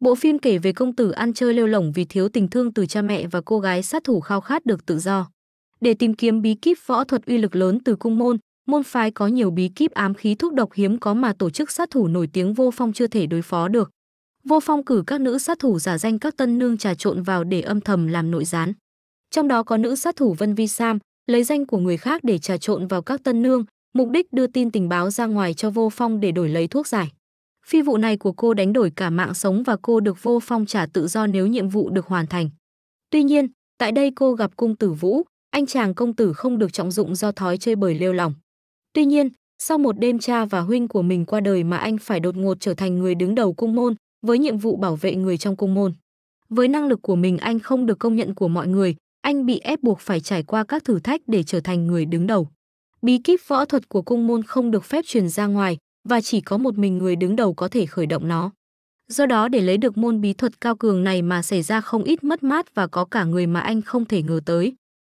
Bộ phim kể về công tử ăn chơi lêu lỏng vì thiếu tình thương từ cha mẹ và cô gái sát thủ khao khát được tự do. Để tìm kiếm bí kíp võ thuật uy lực lớn từ cung môn, môn phái có nhiều bí kíp ám khí thuốc độc hiếm có mà tổ chức sát thủ nổi tiếng vô phong chưa thể đối phó được. Vô phong cử các nữ sát thủ giả danh các tân nương trà trộn vào để âm thầm làm nội gián. Trong đó có nữ sát thủ Vân Vi Sam, lấy danh của người khác để trà trộn vào các tân nương, mục đích đưa tin tình báo ra ngoài cho vô phong để đổi lấy thuốc giải. Phi vụ này của cô đánh đổi cả mạng sống và cô được vô phong trả tự do nếu nhiệm vụ được hoàn thành. Tuy nhiên, tại đây cô gặp cung tử Vũ, anh chàng công tử không được trọng dụng do thói chơi bời lêu lỏng. Tuy nhiên, sau một đêm cha và huynh của mình qua đời mà anh phải đột ngột trở thành người đứng đầu cung môn, với nhiệm vụ bảo vệ người trong cung môn. Với năng lực của mình anh không được công nhận của mọi người, anh bị ép buộc phải trải qua các thử thách để trở thành người đứng đầu. Bí kíp võ thuật của cung môn không được phép truyền ra ngoài, và chỉ có một mình người đứng đầu có thể khởi động nó. Do đó để lấy được môn bí thuật cao cường này mà xảy ra không ít mất mát và có cả người mà anh không thể ngờ tới.